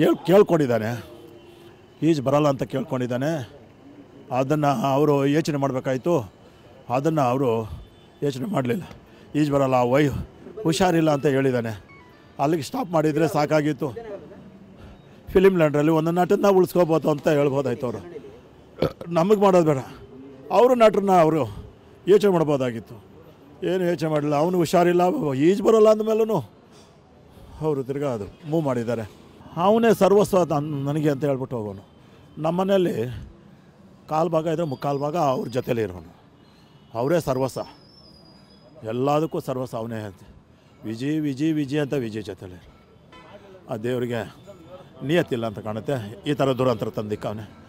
ಹೇಳ್ ಕೇಳ್ಕೊಂಡಿದ್ದಾನೆ ಈಜು ಬರಲ್ಲ ಅಂತ ಕೇಳ್ಕೊಂಡಿದ್ದಾನೆ ಅದನ್ನು ಅವರು ಯೋಚನೆ ಮಾಡಬೇಕಾಯಿತು ಅದನ್ನು ಅವರು ಯೋಚನೆ ಮಾಡಲಿಲ್ಲ ಈಜು ಬರಲ್ಲ ವೈ ಹುಷಾರಿಲ್ಲ ಅಂತ ಹೇಳಿದ್ದಾನೆ ಅಲ್ಲಿಗೆ ಸ್ಟಾಪ್ ಮಾಡಿದರೆ ಸಾಕಾಗಿತ್ತು ಫಿಲಿಮ್ ಲ್ಯಾಂಡ್ರಲ್ಲಿ ಒಂದು ನಟನ್ನ ಉಳಿಸ್ಕೋಬೋದು ಅಂತ ಹೇಳ್ಬೋದಾಯ್ತು ಅವರು ನಮಗೆ ಮಾಡೋದು ಬೇಡ ಅವರು ನಟರನ್ನ ಅವರು ಯೋಚನೆ ಮಾಡ್ಬೋದಾಗಿತ್ತು ಏನು ಯೋಚನೆ ಮಾಡಲಿಲ್ಲ ಅವನು ಹುಷಾರಿಲ್ಲ ಈಜು ಬರೋಲ್ಲ ಅಂದಮೇಲೂ ಅವರು ತಿರ್ಗಾ ಅದು ಮೂವ್ ಮಾಡಿದ್ದಾರೆ ಅವನೇ ಸರ್ವಸ್ವ ನನಗೆ ಅಂತ ಹೇಳ್ಬಿಟ್ಟು ಹೋಗೋನು ನಮ್ಮನೆಯಲ್ಲಿ ಕಾಲು ಭಾಗ ಇದ್ದರೆ ಮುಕ್ಕಾಲು ಭಾಗ ಅವ್ರ ಜೊತೆಯಲ್ಲಿ ಇರೋನು ಅವರೇ ಸರ್ವಸ್ವ ಎಲ್ಲದಕ್ಕೂ ಸರ್ವಸ್ವ ಅವನೇ ಅಂತ ವಿಜಿ ವಿಜಿ ವಿಜಿ ಅಂತ ವಿಜಯ್ ಜೊತೆಯಲ್ಲಿ ಆ ದೇವರಿಗೆ ನಿಯತ್ತಿಲ್ಲ ಅಂತ ಕಾಣುತ್ತೆ ಈ ಥರ ದುರಂತರ ತಂದಿಕ್ಕ ತಂದಿಕ್ಕವನೇ